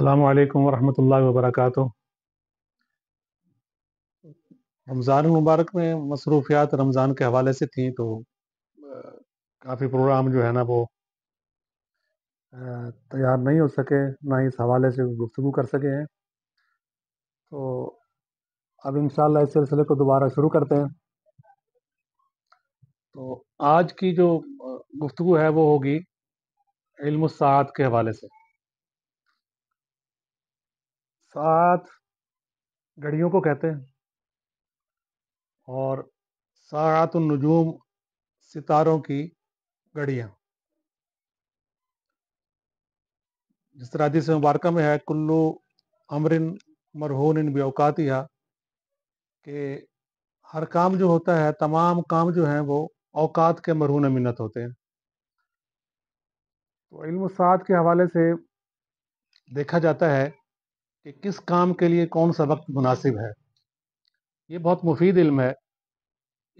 अल्लाम वरहमल वबरक रमज़ान मुबारक में मसरूफियात रमज़ान के हवाले से थी तो काफ़ी प्रोग्राम जो है ना वो तैयार नहीं हो सके ना ही इस हवाले से गुफ्तु कर सके हैं तो अब इन इस सिलसिले को दोबारा शुरू करते हैं तो आज की जो गुफ्तु है वो होगी इल्म के हवाले से सात घड़ियों को कहते हैं और सात नजूम सितारों की घड़ियाँ जिस तरह से मुबारक में है कुल्लू अमरिन मरहून इन बेवकातिया के हर काम जो होता है तमाम काम जो हैं वो औकात के मरहून मिन्नत होते हैं तो इल्म के हवाले से देखा जाता है कि किस काम के लिए कौन सा वक्त मुनासिब है ये बहुत मुफीद इल्म है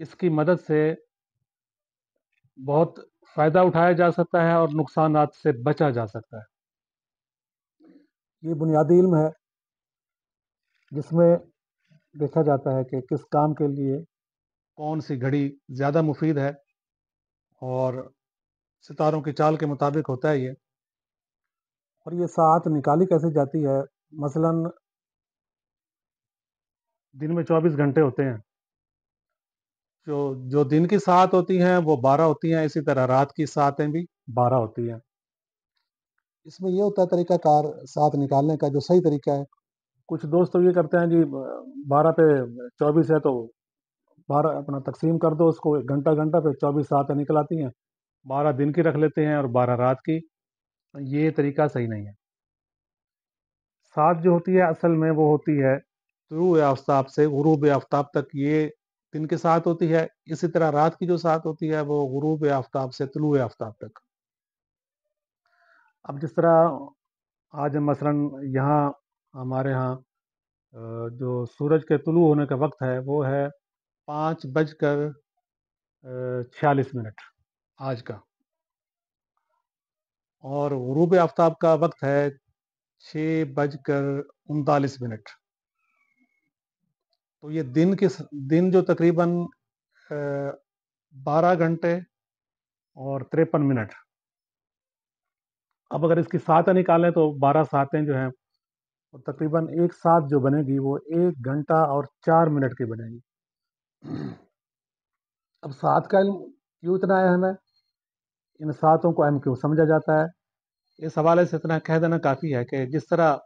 इसकी मदद से बहुत फ़ायदा उठाया जा सकता है और नुकसान से बचा जा सकता है ये बुनियादी इल्म है जिसमें देखा जाता है कि किस काम के लिए कौन सी घड़ी ज़्यादा मुफीद है और सितारों की चाल के मुताबिक होता है ये और ये साथ निकाली कैसे जाती है मसलन दिन में 24 घंटे होते हैं जो जो दिन की सात होती हैं वो बारह होती हैं इसी तरह रात की सातें भी बारह होती हैं इसमें यह होता है कार साथ निकालने का जो सही तरीका है कुछ दोस्त तो ये करते हैं जी बारह पे चौबीस है तो बारह अपना तकसीम कर दो उसको घंटा घंटा पे चौबीस सातें निकल आती हैं बारह दिन की रख लेते हैं और बारह रात की ये तरीका सही नहीं है सात जो होती है असल में वो होती है तुरु आफ्ताब से गुरूब आफ्ताब तक ये दिन के साथ होती है इसी तरह रात की जो साथ होती है वो गुरूब आफ्ताब से तुलु आफ्ताब तक अब जिस तरह आज मसलन यहाँ हमारे यहाँ जो सूरज के तुलु होने का वक्त है वो है पाँच बजकर छियालीस मिनट आज का और गुरूब आफ्ताब का वक्त है छः बजकर उनतालीस मिनट तो ये दिन के दिन जो तकरीबन बारह घंटे और तिरपन मिनट अब अगर इसकी सातें निकालें तो बारह सातें जो हैं तो तकरीबन एक साथ जो बनेगी वो एक घंटा और चार मिनट की बनेगी अब सात का इल्म क्यों इतना अहम है इन सातों को एम क्यों समझा जाता है इस हवाले से इतना कह देना काफ़ी है कि जिस तरह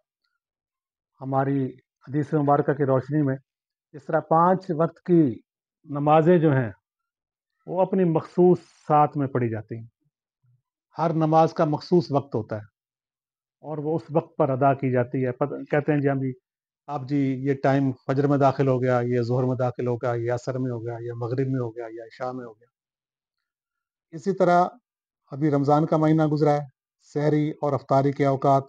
हमारी हदीस मुबारक की रोशनी में इस तरह पाँच वक्त की नमाजें जो हैं वो अपनी मखसूस साथ में पढ़ी जाती हैं हर नमाज का मखसूस वक्त होता है और वो उस वक्त पर अदा की जाती है कहते हैं जी हम जी आप जी ये टाइम फजर में दाखिल हो गया ये जहर में दाखिल हो गया या असर में हो गया या मगरब में हो गया या शाह में हो गया इसी तरह अभी रमज़ान का महीना गुजरा है सहरी और अफ्तारी के अवकात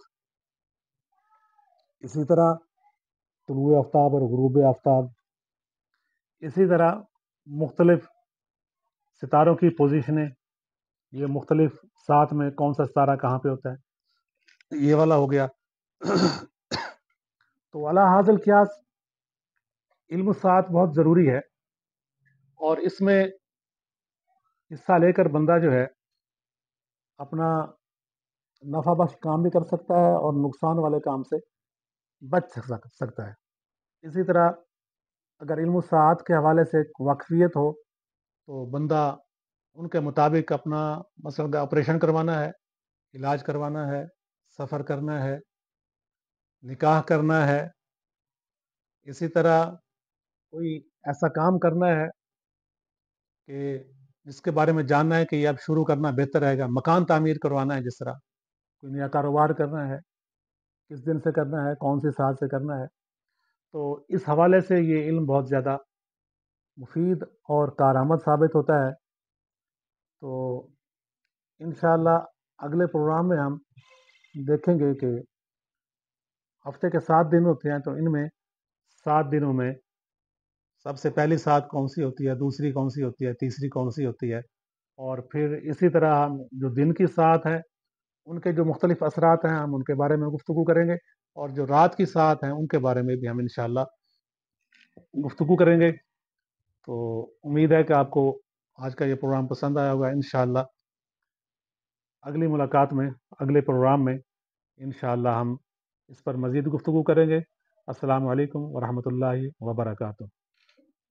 इसी तरह तलु आफ्ताब और गरूब आफ्ताब इसी तरह मुख्तलफ़ सितारों की पोजिशनें ये मुख्तलिफ साथ में कौन सा सितारा कहाँ पर होता है ये वाला हो गया तो अला हाजल क्यास इल्म साथ बहुत ज़रूरी है और इसमें हिस्सा लेकर बंदा जो है अपना बख्श काम भी कर सकता है और नुकसान वाले काम से बच सकता है इसी तरह अगर इल्म साथ के हवाले से वाकफियत हो तो बंदा उनके मुताबिक अपना मसल का ऑपरेशन करवाना है इलाज करवाना है सफ़र करना है निकाह करना है इसी तरह कोई ऐसा काम करना है कि जिसके बारे में जानना है कि ये अब शुरू करना बेहतर रहेगा मकान तामीर करवाना है जिस तरह कोई नया कारोबार करना है किस दिन से करना है कौन से साल से करना है तो इस हवाले से ये इल्म बहुत ज़्यादा मुफीद और कारामद साबित होता है तो इन अगले प्रोग्राम में हम देखेंगे कि हफ्ते के सात दिन होते हैं तो इनमें सात दिनों में सबसे पहली सात कौन सी होती है दूसरी कौन सी होती है तीसरी कौन सी होती है और फिर इसी तरह हम जो दिन की सात है उनके जो मुख्तलिफ असरात हैं हम उनके बारे में गुफ्तु करेंगे और जो रात की सात हैं उनके बारे में भी हम इन गुफ्तु करेंगे तो उम्मीद है कि आपको आज का ये प्रोग्राम पसंद आया होगा इन अगली मुलाकात में अगले प्रोग्राम में इन हम इस पर मज़ीद गुफ्तु करेंगे असलकम वरहमल वर्का